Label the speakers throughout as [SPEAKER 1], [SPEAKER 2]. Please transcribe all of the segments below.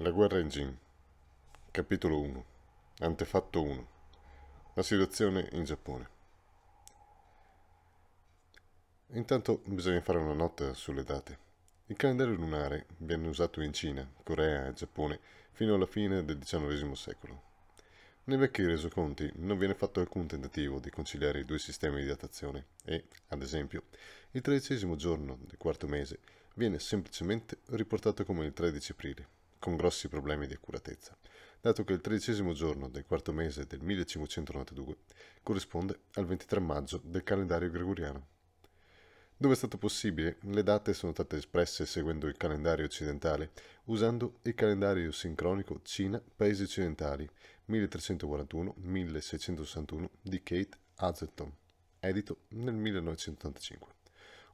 [SPEAKER 1] La guerra in Jin Capitolo 1 Antefatto 1 La situazione in Giappone Intanto bisogna fare una nota sulle date. Il calendario lunare viene usato in Cina, Corea e Giappone fino alla fine del XIX secolo. Nei vecchi resoconti non viene fatto alcun tentativo di conciliare i due sistemi di datazione e, ad esempio, il tredicesimo giorno del quarto mese viene semplicemente riportato come il 13 aprile con grossi problemi di accuratezza, dato che il tredicesimo giorno del quarto mese del 1592 corrisponde al 23 maggio del calendario gregoriano. Dove è stato possibile, le date sono state espresse seguendo il calendario occidentale, usando il calendario sincronico Cina-Paesi occidentali 1341-1661 di Kate Hazelton, edito nel 1985,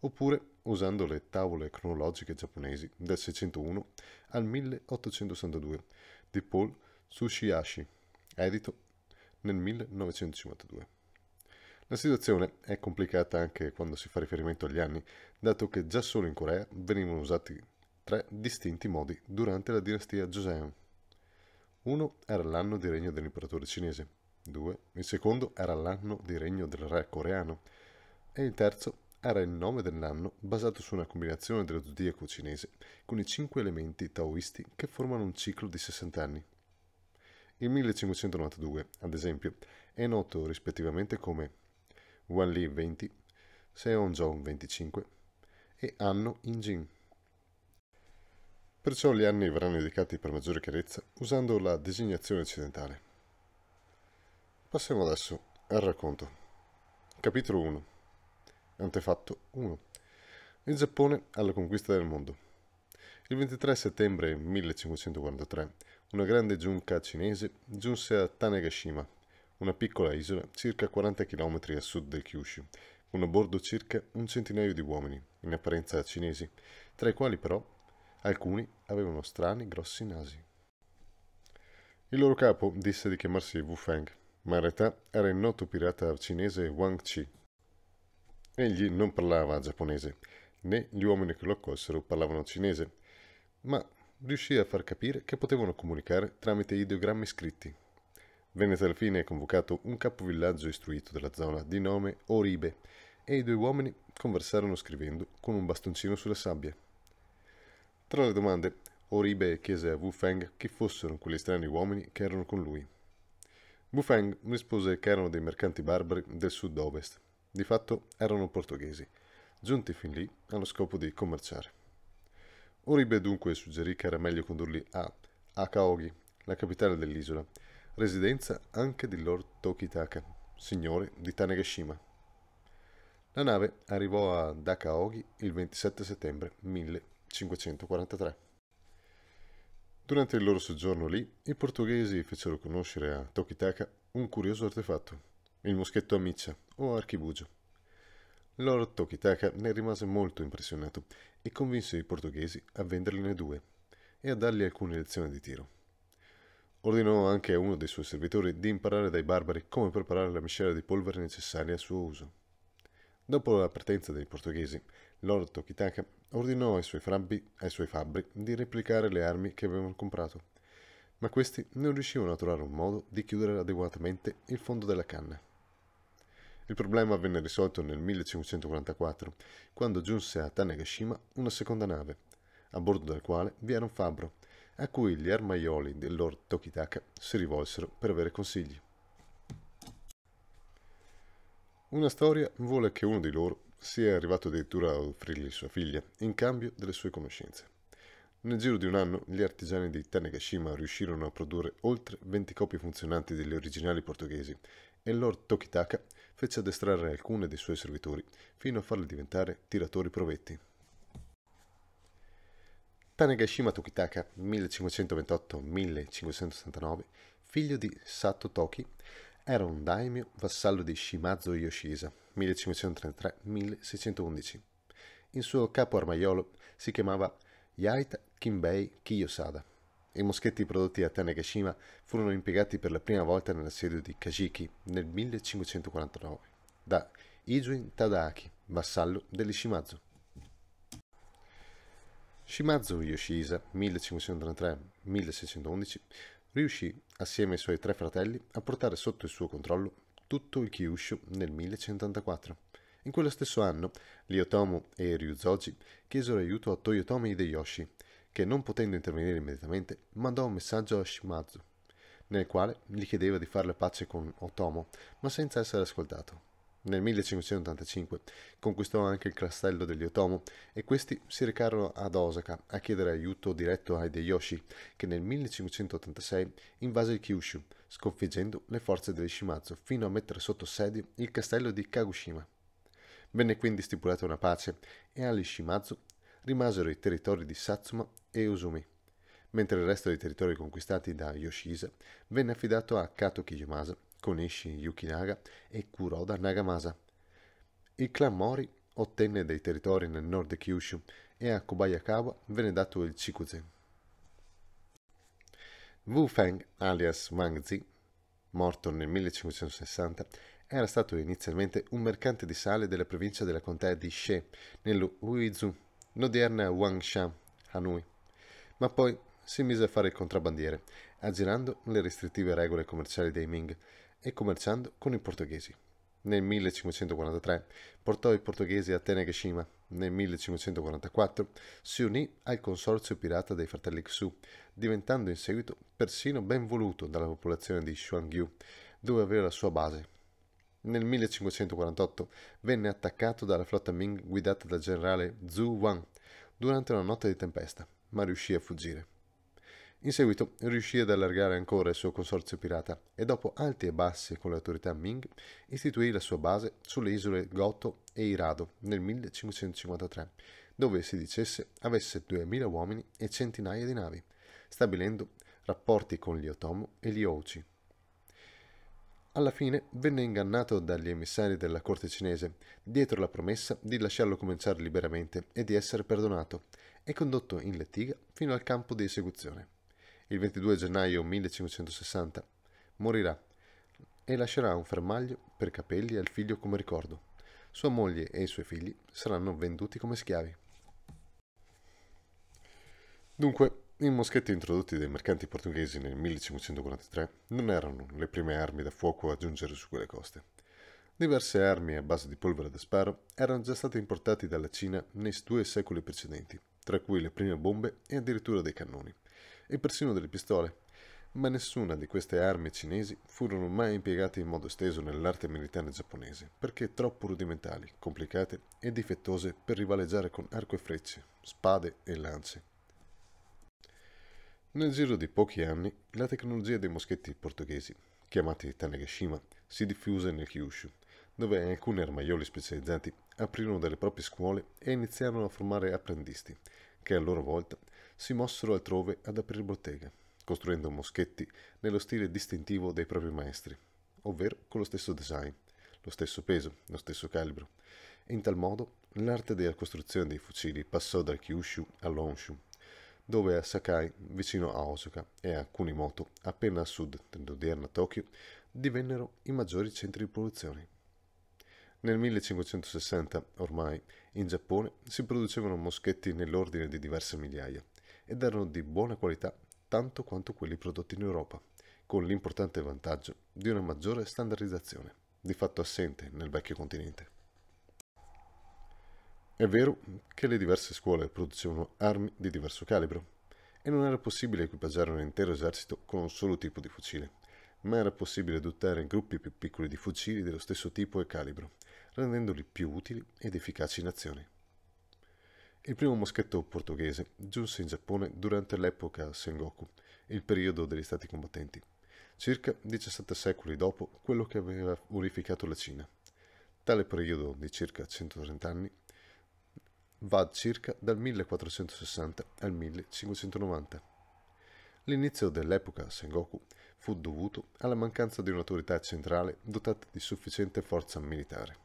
[SPEAKER 1] oppure usando le tavole cronologiche giapponesi dal 601 al 1862 di Paul Tsushiyashi, edito nel 1952. La situazione è complicata anche quando si fa riferimento agli anni, dato che già solo in Corea venivano usati tre distinti modi durante la dinastia Joseon. Uno era l'anno di regno dell'imperatore cinese, due, il secondo era l'anno di regno del re coreano e il terzo era il nome dell'anno basato su una combinazione dello zodiaco cinese con i cinque elementi taoisti che formano un ciclo di 60 anni. Il 1592, ad esempio, è noto rispettivamente come Wan Li 20, Seonjong 25 e Anno Injin. Perciò gli anni verranno indicati per maggiore chiarezza usando la designazione occidentale. Passiamo adesso al racconto. Capitolo 1 Antefatto 1. Il Giappone alla conquista del mondo. Il 23 settembre 1543 una grande giunca cinese giunse a Tanegashima, una piccola isola circa 40 km a sud del Kyushu, con a bordo circa un centinaio di uomini, in apparenza cinesi, tra i quali però alcuni avevano strani grossi nasi. Il loro capo disse di chiamarsi Wu Feng, ma in realtà era il noto pirata cinese Wang Chi, Egli non parlava giapponese, né gli uomini che lo accolsero parlavano cinese, ma riuscì a far capire che potevano comunicare tramite ideogrammi scritti. Venne alla fine convocato un capovillaggio istruito della zona di nome Oribe e i due uomini conversarono scrivendo con un bastoncino sulla sabbia. Tra le domande, Oribe chiese a Wu Feng chi fossero quegli strani uomini che erano con lui. Wu Feng rispose che erano dei mercanti barbari del sud-ovest di fatto erano portoghesi, giunti fin lì allo scopo di commerciare. Uribe dunque suggerì che era meglio condurli a Akaogi, la capitale dell'isola, residenza anche di Lord Tokitaka, signore di Tanegashima. La nave arrivò a Dakaogi il 27 settembre 1543. Durante il loro soggiorno lì, i portoghesi fecero conoscere a Tokitaka un curioso artefatto il moschetto a miccia o archibugio. Lord Tokitaka ne rimase molto impressionato e convinse i portoghesi a vendergliene due e a dargli alcune lezioni di tiro. Ordinò anche a uno dei suoi servitori di imparare dai barbari come preparare la miscela di polvere necessaria al suo uso. Dopo la partenza dei portoghesi, Lord Tokitaka ordinò ai suoi, frabbi, ai suoi fabbri di replicare le armi che avevano comprato, ma questi non riuscivano a trovare un modo di chiudere adeguatamente il fondo della canna. Il problema venne risolto nel 1544, quando giunse a Tanegashima una seconda nave, a bordo del quale vi era un fabbro, a cui gli armaioli del Lord Tokitaka si rivolsero per avere consigli. Una storia vuole che uno di loro sia arrivato addirittura a offrirgli sua figlia in cambio delle sue conoscenze. Nel giro di un anno gli artigiani di Tanegashima riuscirono a produrre oltre 20 copie funzionanti degli originali portoghesi e Lord Tokitaka fece addestrare alcune dei suoi servitori fino a farli diventare tiratori provetti. Tanegashima Tokitaka 1528-1569, figlio di Sato Toki, era un daimyo vassallo di Shimazu Yoshisa 1533-1611. Il suo capo armaiolo si chiamava Yaita Kinbei Kiyosada i moschetti prodotti da Tanegashima furono impiegati per la prima volta nell'assedio di Kajiki nel 1549 da Ijuin Tadaki, vassallo degli Shimazu Shimazu Yoshisa, 1533-1611, riuscì, assieme ai suoi tre fratelli, a portare sotto il suo controllo tutto il Kyushu nel 1184. In quello stesso anno, Lyotomo e Ryuzoji chiesero aiuto a Toyotomi Hideyoshi, che non potendo intervenire immediatamente mandò un messaggio a Shimazu, nel quale gli chiedeva di fare la pace con Otomo, ma senza essere ascoltato. Nel 1585 conquistò anche il castello degli Otomo e questi si recarono ad Osaka a chiedere aiuto diretto a Hideyoshi, che nel 1586 invase il Kyushu, sconfiggendo le forze degli Shimazu fino a mettere sotto assedio il castello di Kagoshima. Venne quindi stipulata una pace e agli Shimazu rimasero i territori di Satsuma e Uzumi, mentre il resto dei territori conquistati da Yoshisa venne affidato a Kato Kiyomasa, Konishi Yukinaga e Kuroda Nagamasa. Il clan Mori ottenne dei territori nel nord di Kyushu e a Kobayakawa venne dato il Chikuze. Wu Feng, alias Wang Zi, morto nel 1560, era stato inizialmente un mercante di sale della provincia della contea di She, nello Uizu, l'odierna Wangshan, Hanui, ma poi si mise a fare il contrabbandiere, aggirando le restrittive regole commerciali dei Ming e commerciando con i portoghesi. Nel 1543 portò i portoghesi a Tenegashima, nel 1544 si unì al consorzio pirata dei fratelli Xu, diventando in seguito persino ben voluto dalla popolazione di Xuangyu, dove aveva la sua base nel 1548 venne attaccato dalla flotta Ming guidata dal generale Zhu Wang durante una notte di tempesta, ma riuscì a fuggire. In seguito riuscì ad allargare ancora il suo consorzio pirata e dopo alti e bassi con le autorità Ming istituì la sua base sulle isole Goto e Irado nel 1553, dove si dicesse avesse 2000 uomini e centinaia di navi, stabilendo rapporti con gli Otomo e gli Ouchi. Alla fine venne ingannato dagli emissari della corte cinese, dietro la promessa di lasciarlo cominciare liberamente e di essere perdonato, e condotto in lettiga fino al campo di esecuzione. Il 22 gennaio 1560 morirà e lascerà un fermaglio per capelli al figlio come ricordo. Sua moglie e i suoi figli saranno venduti come schiavi. Dunque, i moschetti introdotti dai mercanti portoghesi nel 1543 non erano le prime armi da fuoco a giungere su quelle coste. Diverse armi a base di polvere da sparo erano già state importate dalla Cina nei due secoli precedenti, tra cui le prime bombe e addirittura dei cannoni, e persino delle pistole, ma nessuna di queste armi cinesi furono mai impiegate in modo esteso nell'arte militare giapponese, perché troppo rudimentali, complicate e difettose per rivaleggiare con arco e frecce, spade e lance. Nel giro di pochi anni, la tecnologia dei moschetti portoghesi, chiamati Tanegashima, si diffuse nel Kyushu, dove alcuni armaioli specializzati aprirono delle proprie scuole e iniziarono a formare apprendisti, che a loro volta si mossero altrove ad aprire bottega, costruendo moschetti nello stile distintivo dei propri maestri, ovvero con lo stesso design, lo stesso peso, lo stesso calibro. In tal modo, l'arte della costruzione dei fucili passò dal Kyushu all'Honshu dove a Sakai, vicino a Osaka, e a Kunimoto, appena a sud dell'odierna Tokyo, divennero i maggiori centri di produzione. Nel 1560, ormai, in Giappone si producevano moschetti nell'ordine di diverse migliaia ed erano di buona qualità tanto quanto quelli prodotti in Europa, con l'importante vantaggio di una maggiore standardizzazione, di fatto assente nel vecchio continente. È vero che le diverse scuole producevano armi di diverso calibro e non era possibile equipaggiare un intero esercito con un solo tipo di fucile, ma era possibile adottare gruppi più piccoli di fucili dello stesso tipo e calibro, rendendoli più utili ed efficaci in azione. Il primo moschetto portoghese giunse in Giappone durante l'epoca Sengoku, il periodo degli stati combattenti, circa 17 secoli dopo quello che aveva unificato la Cina. Tale periodo di circa 130 anni va circa dal 1460 al 1590. L'inizio dell'epoca Sengoku fu dovuto alla mancanza di un'autorità centrale dotata di sufficiente forza militare.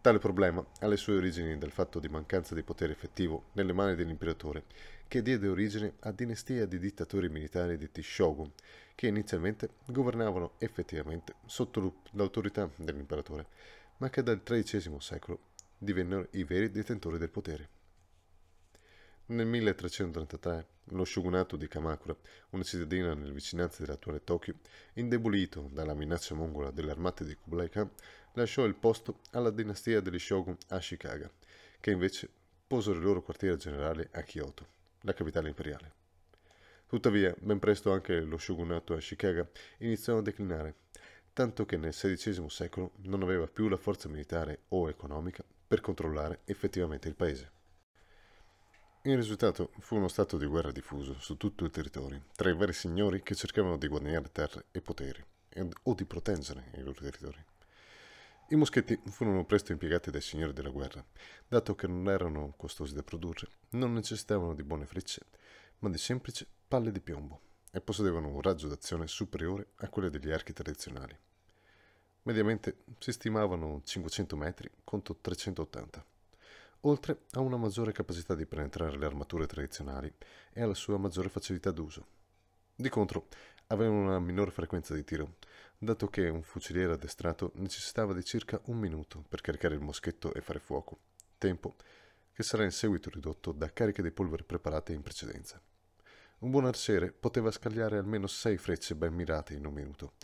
[SPEAKER 1] Tale problema ha le sue origini dal fatto di mancanza di potere effettivo nelle mani dell'imperatore, che diede origine a dinastie di dittatori militari detti shogun, che inizialmente governavano effettivamente sotto l'autorità dell'imperatore, ma che dal XIII secolo divennero i veri detentori del potere. Nel 1333 lo shogunato di Kamakura, una cittadina nelle vicinanze dell'attuale Tokyo, indebolito dalla minaccia mongola delle armate di Kublai Khan, lasciò il posto alla dinastia degli shogun Ashikaga, che invece posero il loro quartiere generale a Kyoto, la capitale imperiale. Tuttavia, ben presto anche lo shogunato Ashikaga iniziò a declinare, tanto che nel XVI secolo non aveva più la forza militare o economica per controllare effettivamente il paese. Il risultato fu uno stato di guerra diffuso su tutto il territorio, tra i vari signori che cercavano di guadagnare terre e poteri, ed, o di proteggere i loro territori. I moschetti furono presto impiegati dai signori della guerra, dato che non erano costosi da produrre, non necessitavano di buone frecce, ma di semplici palle di piombo, e possedevano un raggio d'azione superiore a quello degli archi tradizionali. Mediamente si stimavano 500 metri contro 380. Oltre a una maggiore capacità di penetrare le armature tradizionali e alla sua maggiore facilità d'uso. Di contro, avevano una minore frequenza di tiro, dato che un fuciliere addestrato necessitava di circa un minuto per caricare il moschetto e fare fuoco, tempo che sarà in seguito ridotto da cariche di polvere preparate in precedenza. Un buon arciere poteva scagliare almeno sei frecce ben mirate in un minuto,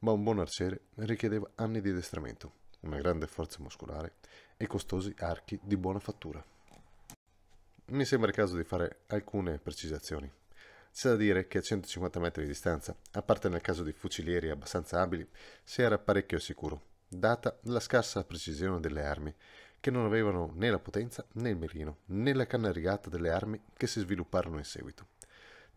[SPEAKER 1] ma un buon arciere richiedeva anni di addestramento, una grande forza muscolare e costosi archi di buona fattura. Mi sembra il caso di fare alcune precisazioni. C'è da dire che a 150 metri di distanza, a parte nel caso di fucilieri abbastanza abili, si era parecchio sicuro, data la scarsa precisione delle armi, che non avevano né la potenza né il mirino, né la canna rigata delle armi che si svilupparono in seguito.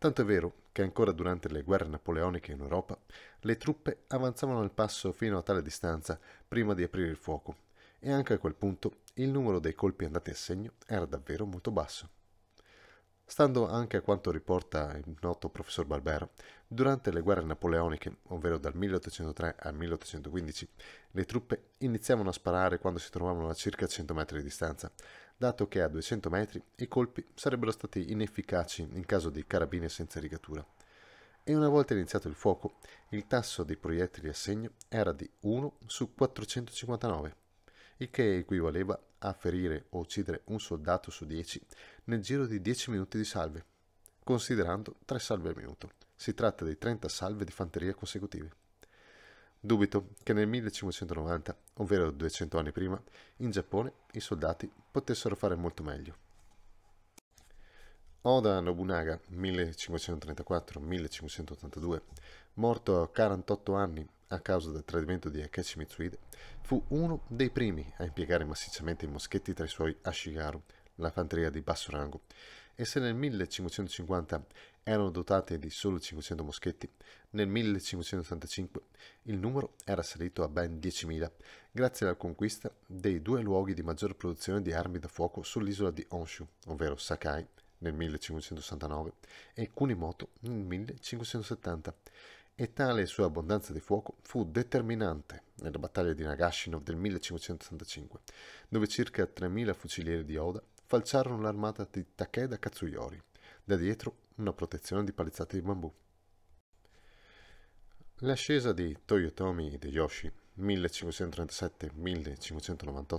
[SPEAKER 1] Tanto è vero che ancora durante le guerre napoleoniche in Europa le truppe avanzavano il passo fino a tale distanza prima di aprire il fuoco e anche a quel punto il numero dei colpi andati a segno era davvero molto basso. Stando anche a quanto riporta il noto professor Barbera, durante le guerre napoleoniche, ovvero dal 1803 al 1815, le truppe iniziavano a sparare quando si trovavano a circa 100 metri di distanza, dato che a 200 metri i colpi sarebbero stati inefficaci in caso di carabine senza rigatura. E una volta iniziato il fuoco, il tasso dei proiettili a segno era di 1 su 459, il che equivaleva a ferire o uccidere un soldato su 10 nel giro di 10 minuti di salve, considerando 3 salve al minuto. Si tratta di 30 salve di fanteria consecutive. Dubito che nel 1590, ovvero 200 anni prima, in Giappone i soldati potessero fare molto meglio. Oda Nobunaga, 1534-1582, morto a 48 anni a causa del tradimento di Akechi Mitsuhide, fu uno dei primi a impiegare massicciamente i moschetti tra i suoi Ashigaru, la fanteria di basso rango, e se nel 1550 erano dotate di solo 500 moschetti. Nel 1585 il numero era salito a ben 10.000, grazie alla conquista dei due luoghi di maggior produzione di armi da fuoco sull'isola di Honshu, ovvero Sakai nel 1569 e Kunimoto nel 1570 e tale sua abbondanza di fuoco fu determinante nella battaglia di Nagashino del 1565, dove circa 3.000 fucilieri di Oda falciarono l'armata di Takeda Katsuyori da dietro una protezione di palizzate di bambù. L'ascesa di Toyotomi Hideyoshi 1537-1598,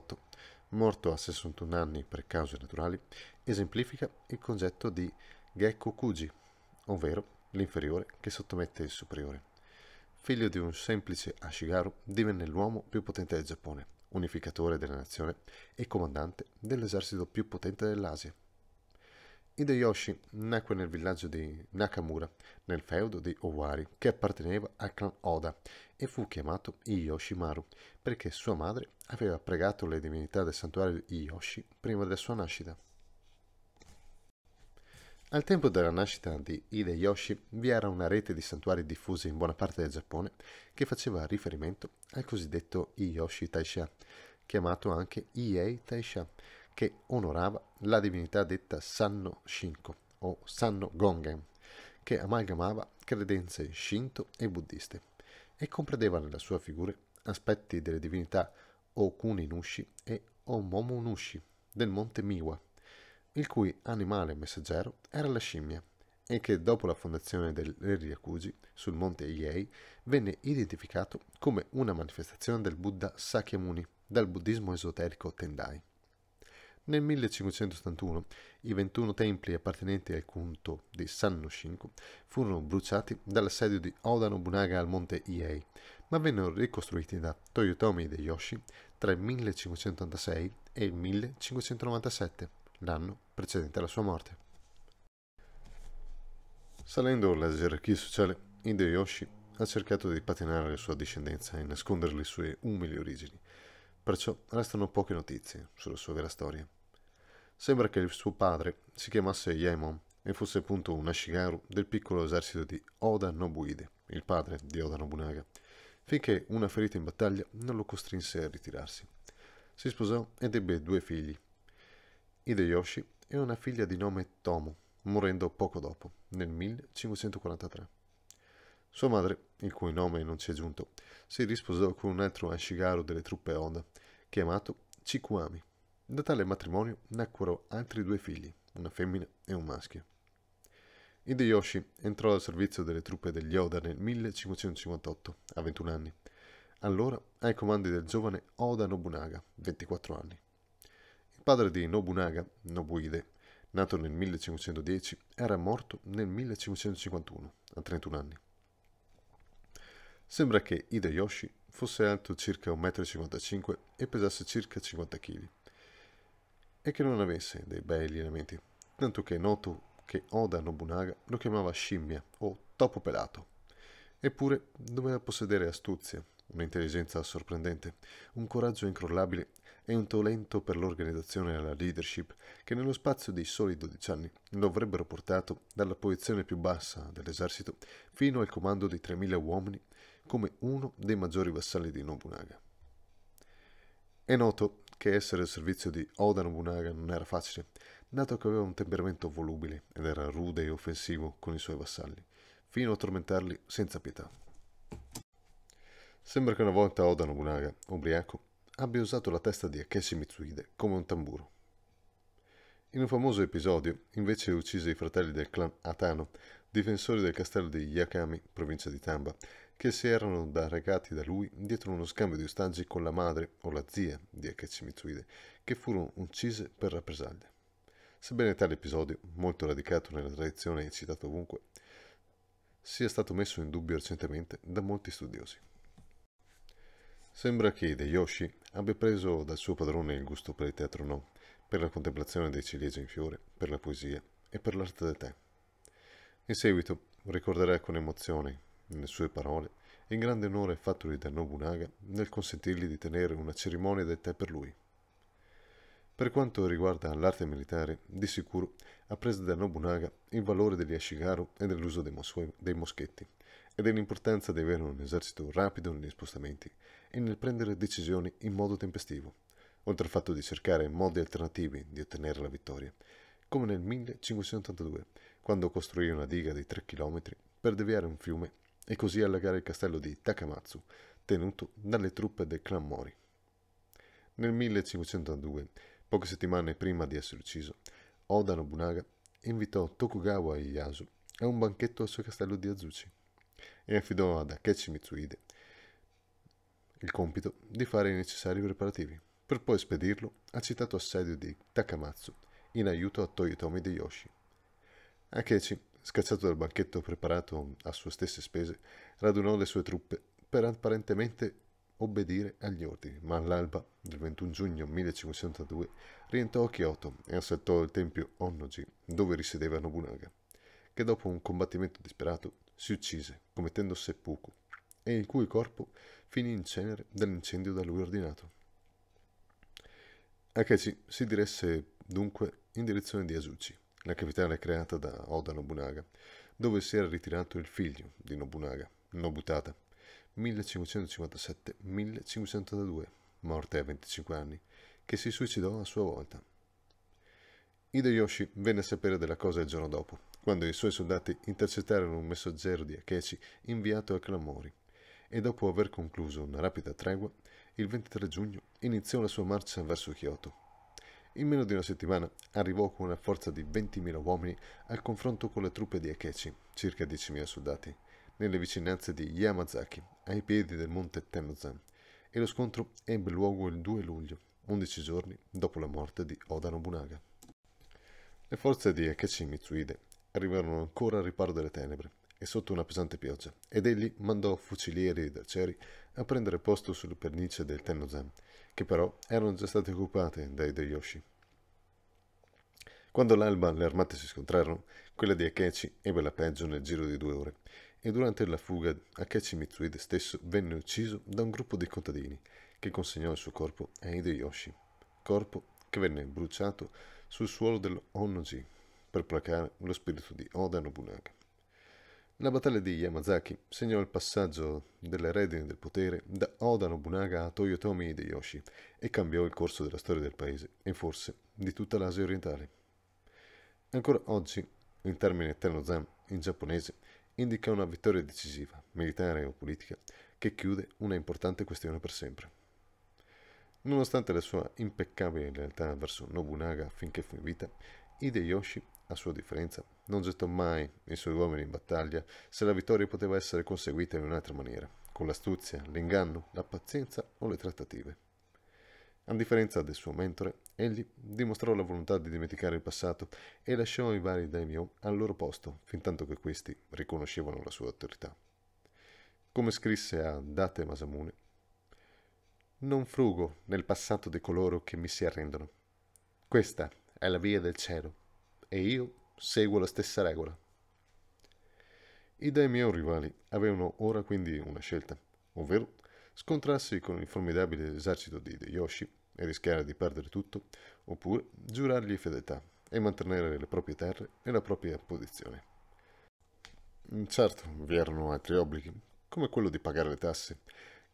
[SPEAKER 1] morto a 61 anni per cause naturali, esemplifica il concetto di Gekkokuji, ovvero l'inferiore che sottomette il superiore. Figlio di un semplice Ashigaru, divenne l'uomo più potente del Giappone, unificatore della nazione e comandante dell'esercito più potente dell'Asia. Hideyoshi nacque nel villaggio di Nakamura, nel feudo di Owari, che apparteneva al clan Oda, e fu chiamato Iyoshimaru perché sua madre aveva pregato le divinità del santuario di Iyoshi prima della sua nascita. Al tempo della nascita di Hideyoshi vi era una rete di santuari diffusi in buona parte del Giappone che faceva riferimento al cosiddetto Iyoshi Taisha, chiamato anche Iei Taisha, che onorava la divinità detta Sanno Shinko o Sanno Gongen, che amalgamava credenze shinto e buddiste e comprendeva nella sua figura aspetti delle divinità Okuninushi e Omomunushi del monte Miwa, il cui animale messaggero era la scimmia e che dopo la fondazione del sul monte Iei venne identificato come una manifestazione del Buddha Sakyamuni dal buddismo esoterico Tendai. Nel 1571 i 21 templi appartenenti al culto di San Noshinko furono bruciati dall'assedio di Oda Nobunaga al monte Iei, ma vennero ricostruiti da Toyotomi Hideyoshi tra il 1586 e il 1597, l'anno precedente alla sua morte. Salendo la gerarchia sociale, Hideyoshi ha cercato di patinare la sua discendenza e nascondere le sue umili origini perciò restano poche notizie sulla sua vera storia. Sembra che il suo padre si chiamasse Yemon e fosse appunto un Ashigaru del piccolo esercito di Oda Nobuide, il padre di Oda Nobunaga, finché una ferita in battaglia non lo costrinse a ritirarsi. Si sposò ed ebbe due figli, Hideyoshi e una figlia di nome Tomo, morendo poco dopo, nel 1543. Sua madre, il cui nome non ci è giunto, si risposò con un altro Ashigaru delle truppe Honda, chiamato Chikuami. Da tale matrimonio nacquero altri due figli, una femmina e un maschio. Hideyoshi entrò al servizio delle truppe degli Oda nel 1558, a 21 anni, allora ai comandi del giovane Oda Nobunaga, 24 anni. Il padre di Nobunaga, Nobuhide, nato nel 1510, era morto nel 1551, a 31 anni. Sembra che Hideyoshi fosse alto circa 1,55 m e pesasse circa 50 kg e che non avesse dei bei lineamenti, tanto che è noto che Oda Nobunaga lo chiamava scimmia o topo pelato. Eppure doveva possedere astuzia, un'intelligenza sorprendente, un coraggio incrollabile e un talento per l'organizzazione e la leadership che nello spazio di soli 12 anni lo avrebbero portato dalla posizione più bassa dell'esercito fino al comando di 3.000 uomini come uno dei maggiori vassalli di Nobunaga. È noto che essere al servizio di Oda Nobunaga non era facile, dato che aveva un temperamento volubile ed era rude e offensivo con i suoi vassalli, fino a tormentarli senza pietà. Sembra che una volta Oda Nobunaga, ubriaco, abbia usato la testa di Akeshi Mitsuhide come un tamburo. In un famoso episodio, invece, uccise i fratelli del clan Atano, difensori del castello di Yakami, provincia di Tamba, che si erano arrecati da lui dietro uno scambio di ostaggi con la madre o la zia di Akechi Mitsuide, che furono uccise per rappresaglia. Sebbene tale episodio, molto radicato nella tradizione e citato ovunque, sia stato messo in dubbio recentemente da molti studiosi. Sembra che Hideyoshi abbia preso dal suo padrone il gusto per il teatro no, per la contemplazione dei ciliegi in fiore, per la poesia e per l'arte del tè. In seguito ricorderà con emozione nelle sue parole, il grande onore fattogli da Nobunaga nel consentirgli di tenere una cerimonia detta per lui. Per quanto riguarda l'arte militare, di sicuro apprese da Nobunaga il valore degli Ashigaru e dell'uso dei, mos- dei moschetti, e dell'importanza di avere un esercito rapido negli spostamenti e nel prendere decisioni in modo tempestivo, oltre al fatto di cercare modi alternativi di ottenere la vittoria, come nel 1582, quando costruì una diga di 3 km per deviare un fiume e così allagare il castello di Takamatsu, tenuto dalle truppe del clan Mori. Nel 1502, poche settimane prima di essere ucciso, Oda Nobunaga invitò Tokugawa Ieyasu a un banchetto al suo castello di Azuchi e affidò ad Akechi Mitsuhide il compito di fare i necessari preparativi, per poi spedirlo al citato assedio di Takamatsu in aiuto a Toyotomi Deyoshi. Akechi Scacciato dal banchetto preparato a sue stesse spese, radunò le sue truppe per apparentemente obbedire agli ordini, ma all'alba del 21 giugno 1582 rientrò a Kyoto e assaltò il tempio Onnoji, dove risiedeva Nobunaga, che dopo un combattimento disperato si uccise, commettendo seppuku, e il cui corpo finì in cenere dall'incendio da lui ordinato. Akechi si diresse dunque in direzione di Asuchi, la capitale creata da Oda Nobunaga, dove si era ritirato il figlio di Nobunaga, Nobutata, 1557-1582, morte a 25 anni, che si suicidò a sua volta. Hideyoshi venne a sapere della cosa il giorno dopo, quando i suoi soldati intercettarono un messaggero di Akechi inviato a Clamori, e dopo aver concluso una rapida tregua, il 23 giugno iniziò la sua marcia verso Kyoto, in meno di una settimana arrivò con una forza di 20.000 uomini al confronto con le truppe di Akechi, circa 10.000 soldati, nelle vicinanze di Yamazaki, ai piedi del monte Tennozan, e lo scontro ebbe luogo il 2 luglio, 11 giorni dopo la morte di Oda Nobunaga. Le forze di Akechi Mitsuhide arrivarono ancora al riparo delle tenebre e sotto una pesante pioggia, ed egli mandò fucilieri ed arcieri a prendere posto sulle pernice del Tennozan, che però erano già state occupate dai Hideyoshi. Quando all'alba le armate si scontrarono, quella di Akechi ebbe la peggio nel giro di due ore e durante la fuga Akechi Mitsuide stesso venne ucciso da un gruppo di contadini che consegnò il suo corpo a Hideyoshi, corpo che venne bruciato sul suolo dell'Onnoji per placare lo spirito di Oda Nobunaga. La battaglia di Yamazaki segnò il passaggio delle redini del potere da Oda Nobunaga a Toyotomi Hideyoshi e cambiò il corso della storia del paese e forse di tutta l'Asia orientale. Ancora oggi il termine Tenno-zan in giapponese indica una vittoria decisiva, militare o politica, che chiude una importante questione per sempre. Nonostante la sua impeccabile lealtà verso Nobunaga finché fu in vita, Hideyoshi, a sua differenza, non gettò mai i suoi uomini in battaglia se la vittoria poteva essere conseguita in un'altra maniera, con l'astuzia, l'inganno, la pazienza o le trattative. A differenza del suo mentore, egli dimostrò la volontà di dimenticare il passato e lasciò i vari daimyo al loro posto, fin tanto che questi riconoscevano la sua autorità. Come scrisse a Date Masamune, non frugo nel passato di coloro che mi si arrendono. Questa è la via del cielo e io seguo la stessa regola. I daimyo e rivali avevano ora quindi una scelta, ovvero scontrarsi con il formidabile esercito di Hideyoshi e rischiare di perdere tutto, oppure giurargli fedeltà e mantenere le proprie terre e la propria posizione. Mm, certo, vi erano altri obblighi, come quello di pagare le tasse,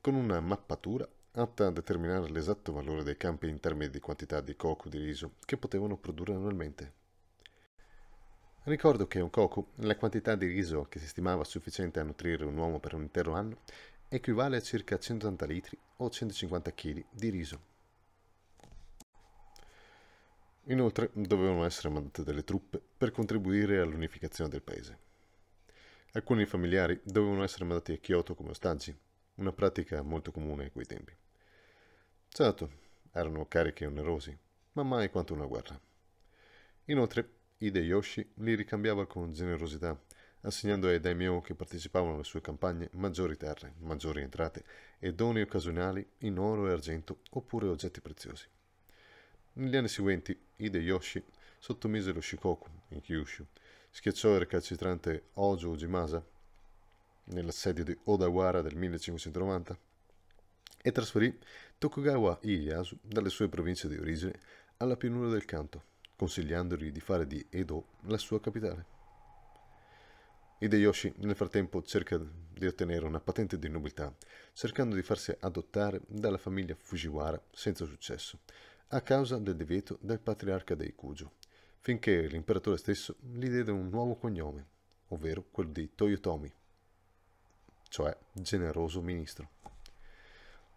[SPEAKER 1] con una mappatura atta a determinare l'esatto valore dei campi in termini di quantità di cocco di riso che potevano produrre annualmente. Ricordo che un Okoku, la quantità di riso che si stimava sufficiente a nutrire un uomo per un intero anno, equivale a circa 180 litri o 150 kg di riso. Inoltre dovevano essere mandate delle truppe per contribuire all'unificazione del paese. Alcuni familiari dovevano essere mandati a Kyoto come ostaggi, una pratica molto comune ai quei tempi. Certo, erano carichi onerosi, ma mai quanto una guerra. Inoltre Hideyoshi li ricambiava con generosità, assegnando ai daimyo che partecipavano alle sue campagne maggiori terre, maggiori entrate e doni occasionali in oro e argento oppure oggetti preziosi. Negli anni seguenti Hideyoshi sottomise lo Shikoku in Kyushu, schiacciò il recalcitrante Ojo Ujimasa nell'assedio di Odawara del 1590 e trasferì Tokugawa Ieyasu dalle sue province di origine alla pianura del Kanto, consigliandogli di fare di Edo la sua capitale. Hideyoshi nel frattempo cerca di ottenere una patente di nobiltà, cercando di farsi adottare dalla famiglia Fujiwara senza successo, a causa del divieto del patriarca dei Kujo, finché l'imperatore stesso gli diede un nuovo cognome, ovvero quello di Toyotomi, cioè generoso ministro.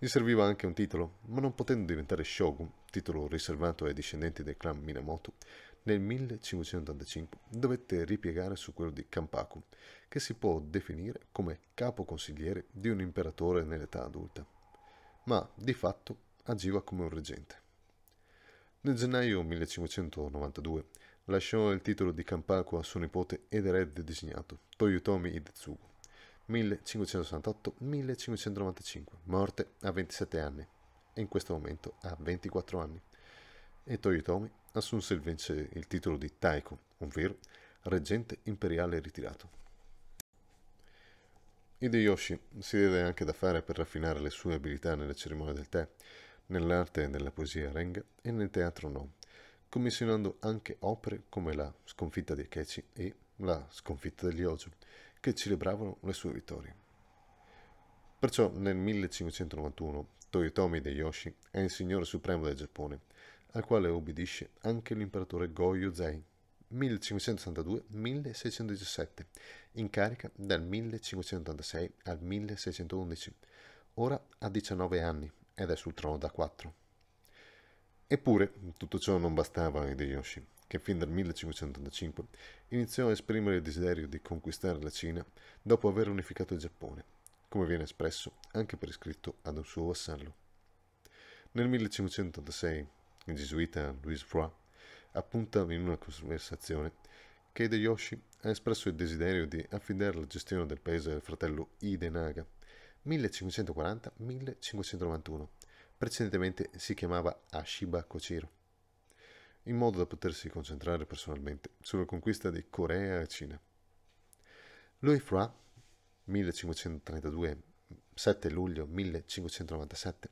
[SPEAKER 1] Gli serviva anche un titolo, ma non potendo diventare shogun, titolo riservato ai discendenti del clan Minamoto, nel 1585 dovette ripiegare su quello di Kampaku, che si può definire come capo consigliere di un imperatore nell'età adulta, ma di fatto agiva come un reggente. Nel gennaio 1592 lasciò il titolo di Kampaku a suo nipote ed erede designato, Toyotomi Idezugu. 1568-1595, morte a 27 anni e in questo momento a 24 anni. E Toyotomi assunse invece il titolo di Taiko, ovvero reggente imperiale ritirato. Hideyoshi si deve anche da fare per raffinare le sue abilità nelle cerimonie del tè, nell'arte della poesia renga e nel teatro no, commissionando anche opere come La sconfitta di Akechi e La sconfitta degli Ojo, che celebravano le sue vittorie. Perciò nel 1591 Toyotomi Hideyoshi è il signore supremo del Giappone, al quale obbedisce anche l'imperatore Go-Yuzei, Zai, 1617 in carica dal 1586 al 1611, ora ha 19 anni ed è sul trono da 4. Eppure tutto ciò non bastava a Hideyoshi che fin dal 1585 iniziò a esprimere il desiderio di conquistare la Cina dopo aver unificato il Giappone, come viene espresso anche per iscritto ad un suo vassallo. Nel 1586 il gesuita Louis Froid appunta in una conversazione che Hideyoshi ha espresso il desiderio di affidare la gestione del paese al fratello Hidenaga 1540-1591, precedentemente si chiamava Ashiba Kochiro in modo da potersi concentrare personalmente sulla conquista di Corea e Cina. Louis Fra, 1532 7 luglio 1597,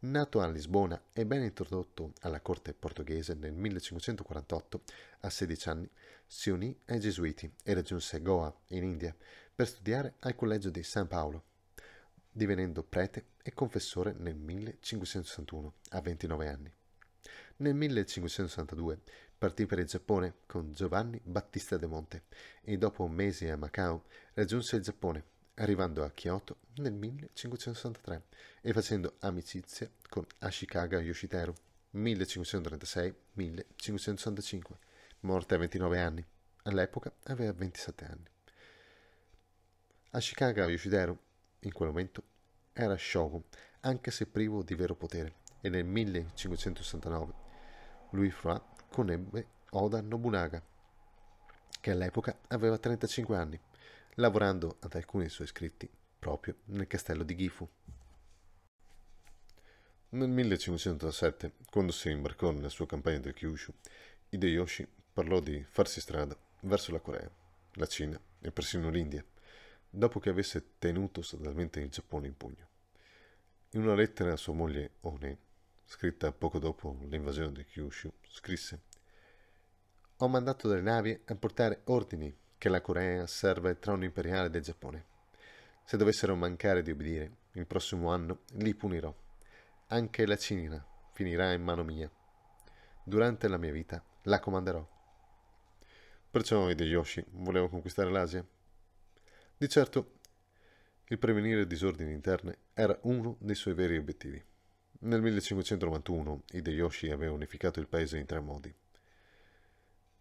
[SPEAKER 1] nato a Lisbona e ben introdotto alla corte portoghese nel 1548, a 16 anni, si unì ai Gesuiti e raggiunse Goa, in India, per studiare al collegio di San Paolo, divenendo prete e confessore nel 1561, a 29 anni. Nel 1562 partì per il Giappone con Giovanni Battista De Monte e dopo un mese a Macao raggiunse il Giappone, arrivando a Kyoto nel 1563 e facendo amicizia con Ashikaga Yoshiteru 1536-1565, morte a 29 anni. All'epoca aveva 27 anni. Ashikaga Yoshiteru in quel momento era shogun, anche se privo di vero potere, e nel 1569 lui Fra conebbe Oda Nobunaga, che all'epoca aveva 35 anni, lavorando ad alcuni suoi scritti proprio nel castello di Gifu. Nel 1507, quando si imbarcò nella sua campagna del Kyushu, Hideyoshi parlò di farsi strada verso la Corea, la Cina e persino l'India, dopo che avesse tenuto statalmente il Giappone in pugno. In una lettera a sua moglie One, scritta poco dopo l'invasione di Kyushu, scrisse Ho mandato delle navi a portare ordini che la Corea serva il trono imperiale del Giappone. Se dovessero mancare di obbedire, il prossimo anno li punirò. Anche la Cina finirà in mano mia. Durante la mia vita la comanderò. Perciò Hideyoshi voleva conquistare l'Asia? Di certo, il prevenire disordini interne era uno dei suoi veri obiettivi. Nel 1591 Hideyoshi aveva unificato il paese in tre modi.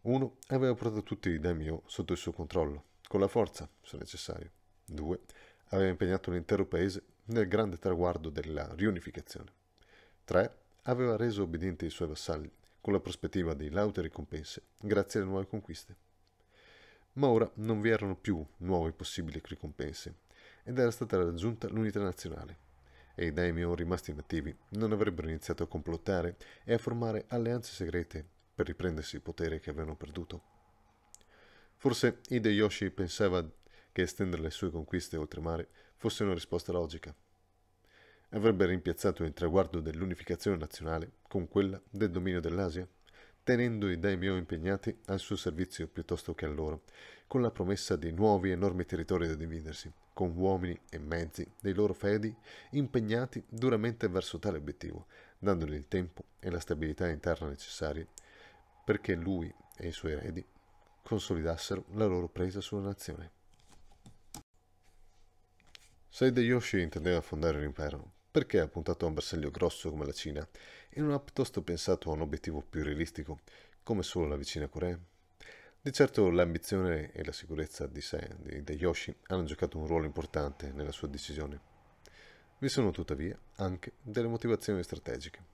[SPEAKER 1] Uno, Aveva portato tutti i daimyo sotto il suo controllo, con la forza, se necessario. Due, Aveva impegnato l'intero paese nel grande traguardo della riunificazione. Tre, Aveva reso obbedienti i suoi vassalli, con la prospettiva di laute ricompense, grazie alle nuove conquiste. Ma ora non vi erano più nuove possibili ricompense, ed era stata raggiunta l'unità nazionale, e i daimyo rimasti inattivi non avrebbero iniziato a complottare e a formare alleanze segrete per riprendersi il potere che avevano perduto. Forse Hideyoshi pensava che estendere le sue conquiste oltremare fosse una risposta logica. Avrebbe rimpiazzato il traguardo dell'unificazione nazionale con quella del dominio dell'Asia? tenendo i daimyo impegnati al suo servizio piuttosto che a loro, con la promessa di nuovi enormi territori da dividersi, con uomini e mezzi dei loro fedi impegnati duramente verso tale obiettivo, dandogli il tempo e la stabilità interna necessarie perché lui e i suoi eredi consolidassero la loro presa sulla nazione. Se Seideyoshi intendeva fondare l'impero, perché ha puntato a un bersaglio grosso come la Cina e non ha piuttosto pensato a un obiettivo più realistico, come solo la vicina Corea? Di certo l'ambizione e la sicurezza di sé di Yoshi, hanno giocato un ruolo importante nella sua decisione. Vi sono tuttavia anche delle motivazioni strategiche.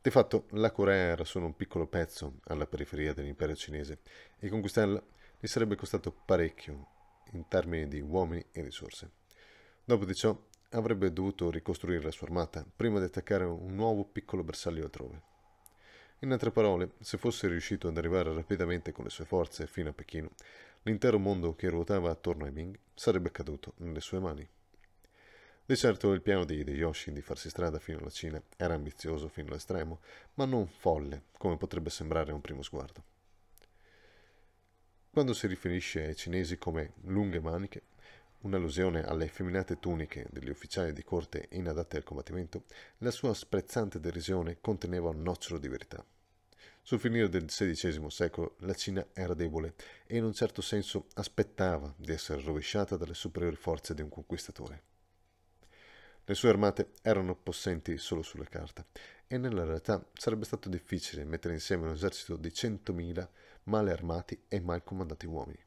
[SPEAKER 1] Di fatto la Corea era solo un piccolo pezzo alla periferia dell'impero cinese e conquistarla gli sarebbe costato parecchio in termini di uomini e risorse. Dopo di ciò avrebbe dovuto ricostruire la sua armata prima di attaccare un nuovo piccolo bersaglio altrove. In altre parole, se fosse riuscito ad arrivare rapidamente con le sue forze fino a Pechino, l'intero mondo che ruotava attorno ai Ming sarebbe caduto nelle sue mani. Di certo il piano di Hideyoshi di farsi strada fino alla Cina era ambizioso fino all'estremo, ma non folle, come potrebbe sembrare a un primo sguardo. Quando si riferisce ai cinesi come lunghe maniche, un'allusione alle effeminate tuniche degli ufficiali di corte inadatte al combattimento, la sua sprezzante derisione conteneva un nocciolo di verità. Sul finire del XVI secolo la Cina era debole e in un certo senso aspettava di essere rovesciata dalle superiori forze di un conquistatore. Le sue armate erano possenti solo sulla carta e nella realtà sarebbe stato difficile mettere insieme un esercito di 100.000 male armati e mal comandati uomini.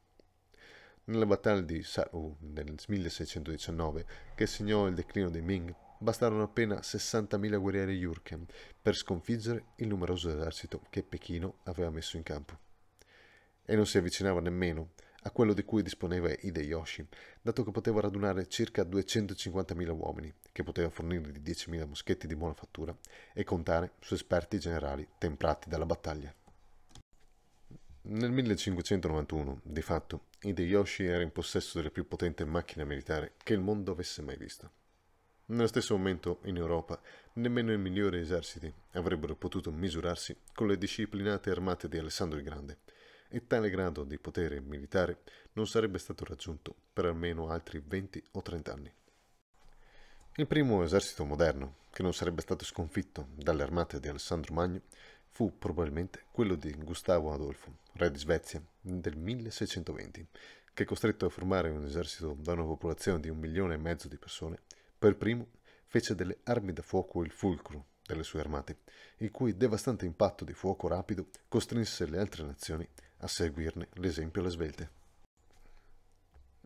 [SPEAKER 1] Nella battaglia di Sar'u uh, nel 1619, che segnò il declino dei Ming, bastarono appena 60.000 guerrieri Yurken per sconfiggere il numeroso esercito che Pechino aveva messo in campo. E non si avvicinava nemmeno a quello di cui disponeva Hideyoshi, dato che poteva radunare circa 250.000 uomini, che poteva fornirgli 10.000 moschetti di buona fattura e contare su esperti generali temprati dalla battaglia. Nel 1591, di fatto, Hideyoshi era in possesso della più potente macchina militare che il mondo avesse mai visto. Nello stesso momento, in Europa, nemmeno i migliori eserciti avrebbero potuto misurarsi con le disciplinate armate di Alessandro il Grande, e tale grado di potere militare non sarebbe stato raggiunto per almeno altri 20 o 30 anni. Il primo esercito moderno, che non sarebbe stato sconfitto dalle armate di Alessandro Magno, fu probabilmente quello di Gustavo Adolfo, re di Svezia, del 1620, che costretto a formare un esercito da una popolazione di un milione e mezzo di persone, per primo fece delle armi da fuoco il fulcro delle sue armate, il cui devastante impatto di fuoco rapido costrinse le altre nazioni a seguirne l'esempio alle svelte.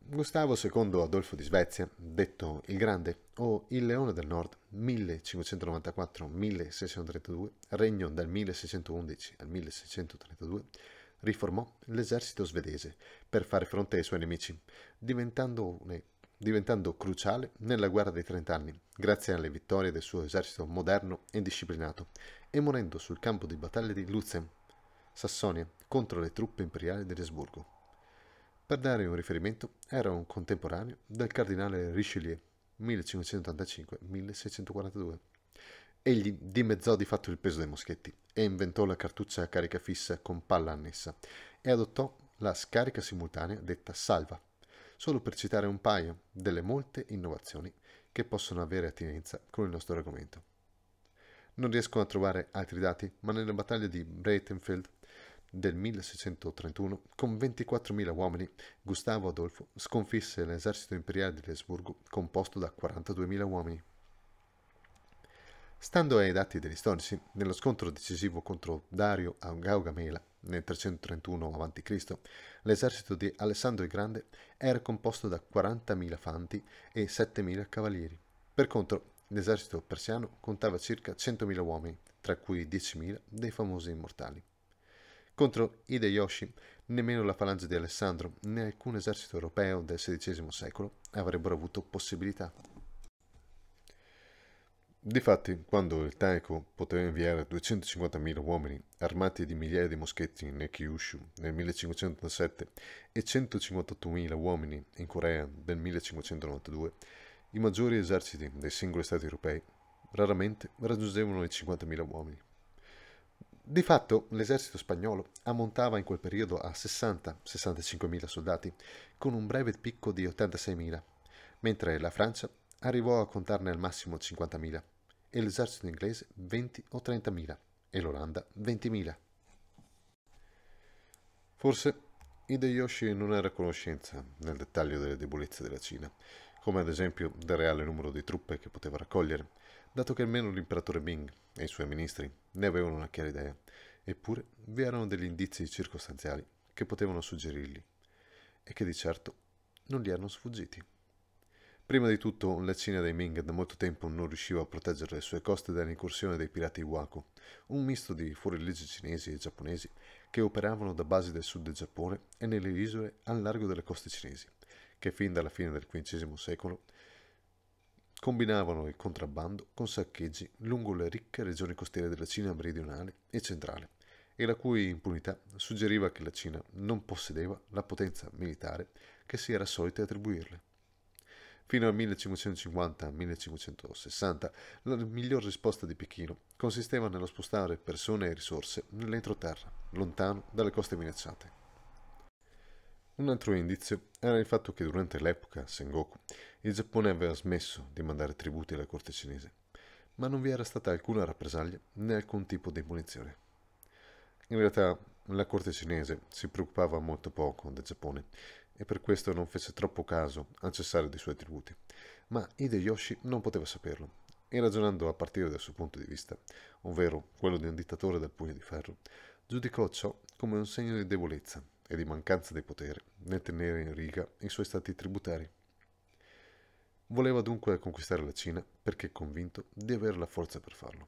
[SPEAKER 1] Gustavo II Adolfo di Svezia, detto il Grande o il Leone del Nord, 1594-1632, regno dal 1611 al 1632, riformò l'esercito svedese per fare fronte ai suoi nemici, diventando, cruciale nella guerra dei Trent'anni, grazie alle vittorie del suo esercito moderno e disciplinato, e morendo sul campo di battaglia di Lutzen, Sassonia, contro le truppe imperiali dell'Esburgo. Per dare un riferimento, era un contemporaneo del cardinale Richelieu, 1585-1642. Egli dimezzò di fatto il peso dei moschetti e inventò la cartuccia a carica fissa con palla annessa e adottò la scarica simultanea detta salva, solo per citare un paio delle molte innovazioni che possono avere attinenza con il nostro argomento. Non riesco a trovare altri dati, ma nella battaglia di Breitenfeld del 1631, con 24.000 uomini, Gustavo Adolfo sconfisse l'esercito imperiale di Lesburgo composto da 42.000 uomini. Stando ai dati degli storici, nello scontro decisivo contro Dario a Gaugamela nel 331 a.C., l'esercito di Alessandro il Grande era composto da 40.000 fanti e 7.000 cavalieri. Per contro, l'esercito persiano contava circa 100.000 uomini, tra cui 10.000 dei famosi immortali. Contro Hideyoshi, nemmeno la falange di Alessandro né alcun esercito europeo del XVI secolo avrebbero avuto possibilità. Difatti, quando il Taiko poteva inviare 250.000 uomini armati di migliaia di moschetti nel Kyushu nel 1587 e 158.000 uomini in Corea nel 1592, i maggiori eserciti dei singoli stati europei raramente raggiungevano i 50.000 uomini. Di fatto, l'esercito spagnolo ammontava in quel periodo a 60-65.000 soldati, con un breve picco di 86.000, mentre la Francia arrivò a contarne al massimo 50.000 e l'esercito inglese 20 o 30.000 e l'Olanda 20.000. Forse Hideyoshi non era a conoscenza nel dettaglio delle debolezze della Cina, come ad esempio del reale numero di truppe che poteva raccogliere, dato che almeno l'imperatore Ming e i suoi ministri ne avevano una chiara idea, eppure vi erano degli indizi circostanziali che potevano suggerirgli e che di certo non gli erano sfuggiti. Prima di tutto la Cina dei Ming da molto tempo non riusciva a proteggere le sue coste dall'incursione dei pirati Waku, un misto di fuorilegge cinesi e giapponesi che operavano da basi del sud del Giappone e nelle isole al largo delle coste cinesi, che fin dalla fine del XV secolo combinavano il contrabbando con saccheggi lungo le ricche regioni costiere della Cina meridionale e centrale, e la cui impunità suggeriva che la Cina non possedeva la potenza militare che si era solita attribuirle. Fino al 1550-1560 la miglior risposta di Pechino consisteva nello spostare persone e risorse nell'entroterra, lontano dalle coste minacciate. Un altro indizio era il fatto che durante l'epoca Sengoku il Giappone aveva smesso di mandare tributi alla corte cinese, ma non vi era stata alcuna rappresaglia né alcun tipo di punizione. In realtà la corte cinese si preoccupava molto poco del Giappone e per questo non fece troppo caso al cessare dei suoi tributi. Ma Hideyoshi non poteva saperlo e ragionando a partire dal suo punto di vista, ovvero quello di un dittatore dal pugno di ferro, giudicò ciò come un segno di debolezza e di mancanza di potere nel tenere in riga i suoi stati tributari. Voleva dunque conquistare la Cina perché convinto di avere la forza per farlo.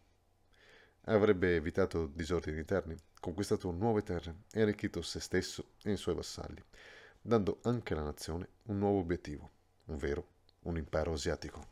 [SPEAKER 1] Avrebbe evitato disordini interni, conquistato nuove terre e arricchito se stesso e i suoi vassalli, dando anche alla nazione un nuovo obiettivo, ovvero un impero asiatico.